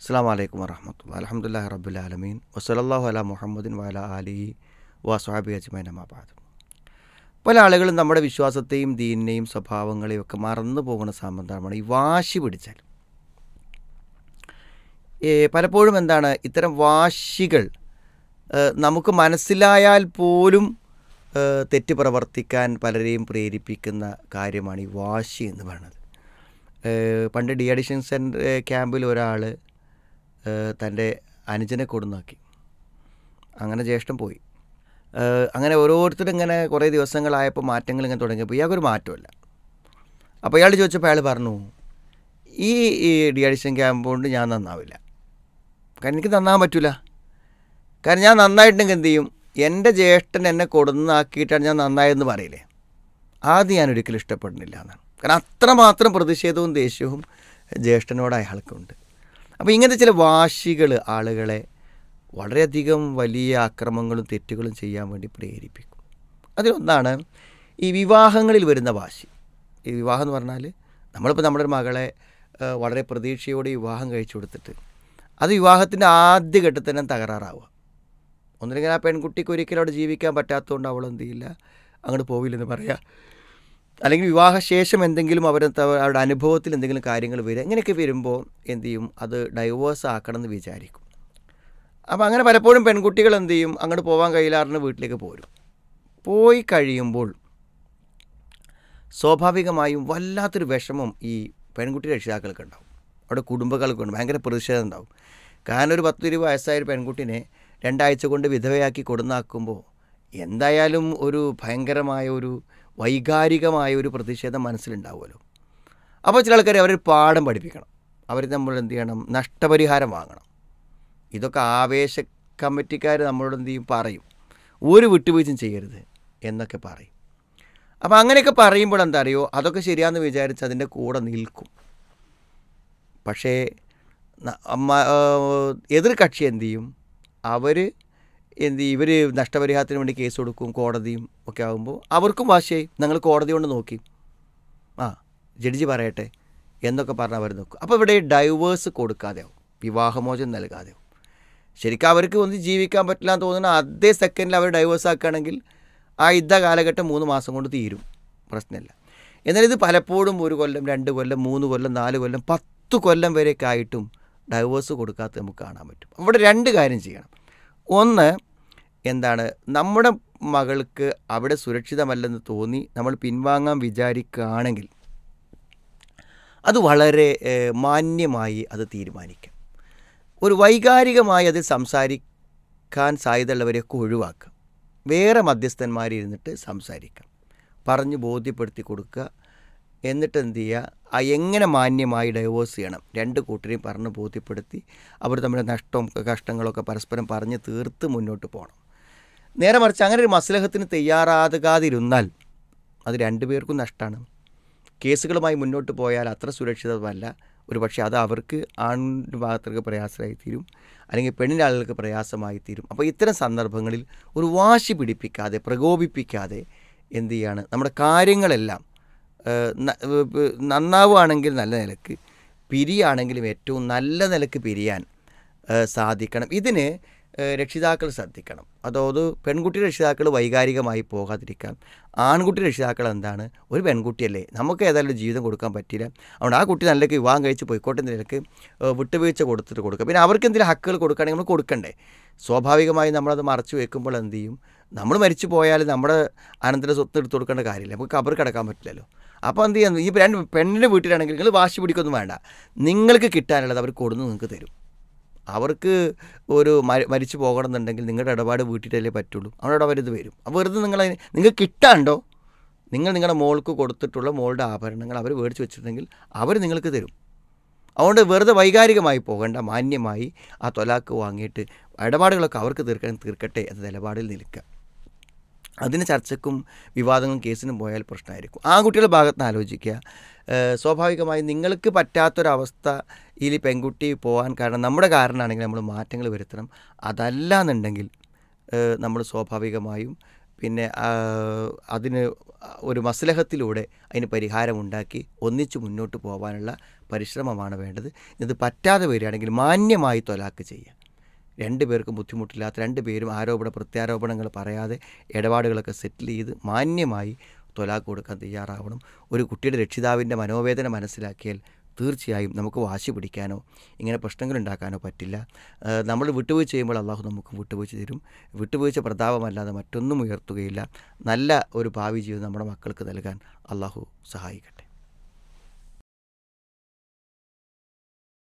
അസ്സാം വലൈക്കും വരഹമത്തുള്ള അലഹമുല്ലാ റബുലാലമീൻ വസലല്ലാഹു അല മുഹമ്മദിൻ വല അലി വസ്വാബി അജ്മൈൻ അമാബാദ് പല ആളുകളും നമ്മുടെ വിശ്വാസത്തെയും ദീനിനെയും സ്വഭാവങ്ങളെയും ഒക്കെ മറന്നു പോകുന്ന സംബന്ധമാണ് ഈ വാശി പിടിച്ചാൽ പലപ്പോഴും എന്താണ് ഇത്തരം വാശികൾ നമുക്ക് മനസ്സിലായാൽ പോലും തെറ്റ് പ്രവർത്തിക്കാൻ പലരെയും പ്രേരിപ്പിക്കുന്ന കാര്യമാണ് ഈ വാശി എന്ന് പറയുന്നത് പണ്ട് ഡി അഡിഷൻ സെൻ്റർ ക്യാമ്പിൽ ഒരാൾ തൻ്റെ അനുജനെ കൊടുന്നാക്കി അങ്ങനെ ജ്യേഷ്ഠൻ പോയി അങ്ങനെ ഓരോരുത്തരും ഇങ്ങനെ കുറേ ദിവസങ്ങളായപ്പോൾ മാറ്റങ്ങൾ ഇങ്ങനെ തുടങ്ങിയപ്പോൾ ഇയാൾക്കൊരു മാറ്റമല്ല അപ്പോൾ ഇയാൾ ചോദിച്ചപ്പോൾ അയാൾ പറഞ്ഞു ഈ ഡി അഡിഷൻ ക്യാമ്പ് കൊണ്ട് ഞാൻ നന്നാവില്ല കാരണം എനിക്ക് നന്നാൻ പറ്റില്ല കാരണം ഞാൻ നന്നായിട്ടുണ്ടെങ്കിൽ എന്ത് ചെയ്യും എൻ്റെ ജ്യേഷ്ഠൻ എന്നെ കൊടുന്നാക്കിയിട്ടാണ് ഞാൻ നന്നായെന്ന് പറയില്ലേ ആദ്യം ഞാൻ ഒരിക്കലും ഇഷ്ടപ്പെടുന്നില്ല എന്നാണ് കാരണം അത്രമാത്രം പ്രതിഷേധവും ദേഷ്യവും ജ്യേഷ്ഠനോട് അയാൾക്കുണ്ട് അപ്പോൾ ഇങ്ങനത്തെ ചില വാശികൾ ആളുകളെ വളരെയധികം വലിയ അക്രമങ്ങളും തെറ്റുകളും ചെയ്യാൻ വേണ്ടി പ്രേരിപ്പിക്കും അതിലൊന്നാണ് ഈ വിവാഹങ്ങളിൽ വരുന്ന വാശി ഈ വിവാഹം എന്ന് പറഞ്ഞാൽ നമ്മളിപ്പോൾ നമ്മുടെ ഒരു മകളെ വളരെ പ്രതീക്ഷയോടെ വിവാഹം കഴിച്ചു കൊടുത്തിട്ട് അത് വിവാഹത്തിൻ്റെ ഘട്ടത്തിൽ തന്നെ തകരാറാവുക ഒന്നുമില്ലെങ്കിൽ ആ പെൺകുട്ടിക്ക് ഒരിക്കലും അവിടെ ജീവിക്കാൻ പറ്റാത്തതുകൊണ്ട് അവൾ ചെയ്യില്ല അങ്ങോട്ട് പോവില്ലെന്ന് പറയാം അല്ലെങ്കിൽ വിവാഹശേഷം എന്തെങ്കിലും അവർ അവരുടെ അനുഭവത്തിൽ എന്തെങ്കിലും കാര്യങ്ങൾ വരിക ഇങ്ങനെയൊക്കെ വരുമ്പോൾ എന്ത് ചെയ്യും അത് ഡൈവേഴ്സ് ആക്കണം എന്ന് വിചാരിക്കും അപ്പോൾ അങ്ങനെ പലപ്പോഴും പെൺകുട്ടികൾ എന്ത് ചെയ്യും അങ്ങോട്ട് പോകാൻ കഴിയില്ലാറിന് വീട്ടിലേക്ക് പോരും പോയി കഴിയുമ്പോൾ സ്വാഭാവികമായും വല്ലാത്തൊരു വിഷമം ഈ പെൺകുട്ടി രക്ഷിതാക്കൾക്ക് ഉണ്ടാവും അവിടെ കുടുംബങ്ങൾക്ക് ഉണ്ട് ഭയങ്കര പ്രതിഷേധം ഉണ്ടാവും കാരണം ഒരു പത്ത് ഇരുപത് വയസ്സായ ഒരു പെൺകുട്ടിനെ രണ്ടാഴ്ച കൊണ്ട് വിധവയാക്കി കൊടുന്നാക്കുമ്പോൾ എന്തായാലും ഒരു ഭയങ്കരമായ ഒരു വൈകാരികമായ ഒരു പ്രതിഷേധം മനസ്സിലുണ്ടാവുമല്ലോ അപ്പോൾ ചില ആൾക്കാർ അവർ പാഠം പഠിപ്പിക്കണം അവർ നമ്മൾ എന്ത് ചെയ്യണം നഷ്ടപരിഹാരം വാങ്ങണം ഇതൊക്കെ ആവേശ കമ്മിറ്റിക്കാർ നമ്മളോട് എന്ത് ചെയ്യും പറയും ഒരു വിട്ടുവീഴ്ചയും ചെയ്യരുത് എന്നൊക്കെ പറയും അപ്പോൾ അങ്ങനെയൊക്കെ പറയുമ്പോൾ എന്താ അറിയോ അതൊക്കെ ശരിയാണെന്ന് വിചാരിച്ച് അതിൻ്റെ കൂടെ നിൽക്കും പക്ഷേ എതിർ കക്ഷി എന്ത് ചെയ്യും അവർ എന്ത് ഇവർ നഷ്ടപരിഹാരത്തിന് വേണ്ടി കേസ് കൊടുക്കും കോടതിയും ഒക്കെ ആകുമ്പോൾ അവർക്കും വാശിയായി ഞങ്ങൾ കോടതി കൊണ്ട് നോക്കി ആ ജഡ്ജി പറയട്ടെ എന്നൊക്കെ പറഞ്ഞ് അവർ നോക്കും അപ്പോൾ ഇവിടെ ഡൈവേഴ്സ് ആവും വിവാഹമോചനം ആവും ശരിക്കും അവർക്ക് ഒന്ന് ജീവിക്കാൻ പറ്റില്ല എന്ന് തോന്നുന്ന അതേ സെക്കൻഡിൽ അവർ ഡൈവേഴ്സ് ആക്കുകയാണെങ്കിൽ ആ ഇദ്ധ കാലഘട്ടം മൂന്ന് മാസം കൊണ്ട് തീരും പ്രശ്നമില്ല എന്നാൽ ഇത് പലപ്പോഴും ഒരു കൊല്ലം രണ്ട് കൊല്ലം മൂന്ന് കൊല്ലം നാല് കൊല്ലം പത്ത് കൊല്ലം വരെയൊക്കെ ആയിട്ടും ഡൈവേഴ്സ് കൊടുക്കാത്ത നമുക്ക് കാണാൻ പറ്റും അവിടെ രണ്ട് കാര്യം ചെയ്യണം ഒന്ന് എന്താണ് നമ്മുടെ മകൾക്ക് അവിടെ സുരക്ഷിതമല്ലെന്ന് തോന്നി നമ്മൾ പിൻവാങ്ങാൻ വിചാരിക്കുകയാണെങ്കിൽ അത് വളരെ മാന്യമായി അത് തീരുമാനിക്കാം ഒരു വൈകാരികമായി അത് സംസാരിക്കാൻ സാധ്യതയുള്ളവരെയൊക്കെ ഒഴിവാക്കാം വേറെ മധ്യസ്ഥന്മാരിരുന്നിട്ട് സംസാരിക്കാം പറഞ്ഞു ബോധ്യപ്പെടുത്തി കൊടുക്കുക എന്നിട്ട് എന്ത് ചെയ്യുക എങ്ങനെ മാന്യമായി ഡൈവോഴ്സ് ചെയ്യണം രണ്ട് കൂട്ടരെയും പറഞ്ഞ് ബോധ്യപ്പെടുത്തി അവർ തമ്മിലെ നഷ്ടവും കഷ്ടങ്ങളൊക്കെ പരസ്പരം പറഞ്ഞ് തീർത്ത് മുന്നോട്ട് പോകണം നേരെ മറിച്ച് അങ്ങനെ ഒരു മസ്ലഹത്തിന് തയ്യാറാകാതിരുന്നാൽ അത് രണ്ടുപേർക്കും നഷ്ടമാണ് കേസുകളുമായി മുന്നോട്ട് പോയാൽ അത്ര സുരക്ഷിതമല്ല ഒരു പക്ഷേ അത് അവർക്ക് ആണിൻ്റെ ഭാഗത്തേക്ക് പ്രയാസമായി തീരും അല്ലെങ്കിൽ പെണ്ണിൻ്റെ ആളുകൾക്ക് പ്രയാസമായി തീരും അപ്പോൾ ഇത്തരം സന്ദർഭങ്ങളിൽ ഒരു വാശി പിടിപ്പിക്കാതെ പ്രകോപിപ്പിക്കാതെ എന്ത് ചെയ്യാണ് നമ്മുടെ കാര്യങ്ങളെല്ലാം നന്നാവുകയാണെങ്കിൽ നല്ല നിലക്ക് പിരിയാണെങ്കിലും ഏറ്റവും നല്ല നിലക്ക് പിരിയാൻ സാധിക്കണം ഇതിന് രക്ഷിതാക്കൾ ശ്രദ്ധിക്കണം അതോത് പെൺകുട്ടി രക്ഷിതാക്കൾ വൈകാരികമായി പോകാതിരിക്കാൻ ആൺകുട്ടി രക്ഷിതാക്കൾ എന്താണ് ഒരു പെൺകുട്ടിയല്ലേ നമുക്ക് ഏതായാലും ജീവിതം കൊടുക്കാൻ പറ്റില്ല അതുകൊണ്ട് ആ കുട്ടി നല്ല വിവാഹം കഴിച്ച് പോയിക്കോട്ടെ നിലക്ക് വിട്ടുവീഴ്ച കൊടുത്തിട്ട് കൊടുക്കുക പിന്നെ അവർക്ക് എന്തെങ്കിലും ഹക്കുകൾ കൊടുക്കുകയാണെങ്കിൽ നമ്മൾ കൊടുക്കണ്ടേ സ്വാഭാവികമായി നമ്മളത് മറച്ചു വെക്കുമ്പോൾ എന്ത് ചെയ്യും നമ്മൾ മരിച്ചു പോയാൽ നമ്മുടെ അനന്തര സ്വത്ത് എടുത്തു കൊടുക്കേണ്ട കാര്യമില്ല നമുക്ക് കബർ കിടക്കാൻ പറ്റില്ലല്ലോ അപ്പോൾ എന്ത് ചെയ്യുന്നു ഈ രണ്ട് പെണ്ണിൻ്റെ വീട്ടിലാണെങ്കിൽ നിങ്ങൾ വാശി പിടിക്കൊന്നും വേണ്ട നിങ്ങൾക്ക് കിട്ടാനുള്ളത് അവർ കൊടുന്ന് നിങ്ങൾക്ക് തരും അവർക്ക് ഒരു മരിച്ചു എന്നുണ്ടെങ്കിൽ നിങ്ങളുടെ ഇടപാട് വീട്ടിട്ടല്ലേ പറ്റുള്ളൂ അവരുടെ ഇടപാട് വരും അപ്പോൾ വെറുതെ നിങ്ങൾ നിങ്ങൾക്ക് കിട്ടാണ്ടോ നിങ്ങൾ നിങ്ങളുടെ മോൾക്ക് കൊടുത്തിട്ടുള്ള മോളുടെ ആഭരണങ്ങൾ അവർ മേടിച്ച് വെച്ചിട്ടുണ്ടെങ്കിൽ അവർ നിങ്ങൾക്ക് തരും അതുകൊണ്ട് വെറുതെ വൈകാരികമായി പോകേണ്ട മാന്യമായി ആ തൊലാക്ക് വാങ്ങിയിട്ട് ഇടപാടുകളൊക്കെ അവർക്ക് തീർക്കാൻ തീർക്കട്ടെ എന്ന നിലപാടിൽ നിൽക്കുക അതിന് ചർച്ചക്കും വിവാദങ്ങളും കേസിനും പോയാൽ പ്രശ്നമായിരിക്കും ആൺകുട്ടികളുടെ ഭാഗത്ത് ആലോചിക്കുക സ്വാഭാവികമായി നിങ്ങൾക്ക് ഈ പെൺകുട്ടി പോകാൻ കാരണം നമ്മുടെ കാരണമാണെങ്കിൽ നമ്മൾ മാറ്റങ്ങൾ വരുത്തണം അതല്ല എന്നുണ്ടെങ്കിൽ നമ്മൾ സ്വാഭാവികമായും പിന്നെ അതിന് ഒരു മസ്ലഹത്തിലൂടെ അതിന് പരിഹാരമുണ്ടാക്കി ഒന്നിച്ച് മുന്നോട്ട് പോകാനുള്ള പരിശ്രമമാണ് വേണ്ടത് ഇത് പറ്റാതെ വരികയാണെങ്കിൽ മാന്യമായി തൊലാക്ക് ചെയ്യുക രണ്ടുപേർക്കും ബുദ്ധിമുട്ടില്ലാത്ത രണ്ടുപേരും ആരോപണ പ്രത്യാരോപണങ്ങൾ പറയാതെ ഇടപാടുകളൊക്കെ സെറ്റിൽ ചെയ്ത് മാന്യമായി തൊലാക്ക് കൊടുക്കാൻ തയ്യാറാവണം ഒരു കുട്ടിയുടെ രക്ഷിതാവിൻ്റെ മനോവേദന മനസ്സിലാക്കിയാൽ തീർച്ചയായും നമുക്ക് വാശി പിടിക്കാനോ ഇങ്ങനെ പ്രശ്നങ്ങൾ ഉണ്ടാക്കാനോ പറ്റില്ല നമ്മൾ വിട്ടുവീഴ്ച ചെയ്യുമ്പോൾ അള്ളാഹു നമുക്ക് വിട്ടുവീഴ്ച തരും വിട്ടുവീഴ്ച പ്രതാപമല്ലാതെ മറ്റൊന്നും ഉയർത്തുകയില്ല നല്ല ഒരു ഭാവി ജീവിതം നമ്മുടെ മക്കൾക്ക് നൽകാൻ അള്ളാഹു സഹായിക്കട്ടെ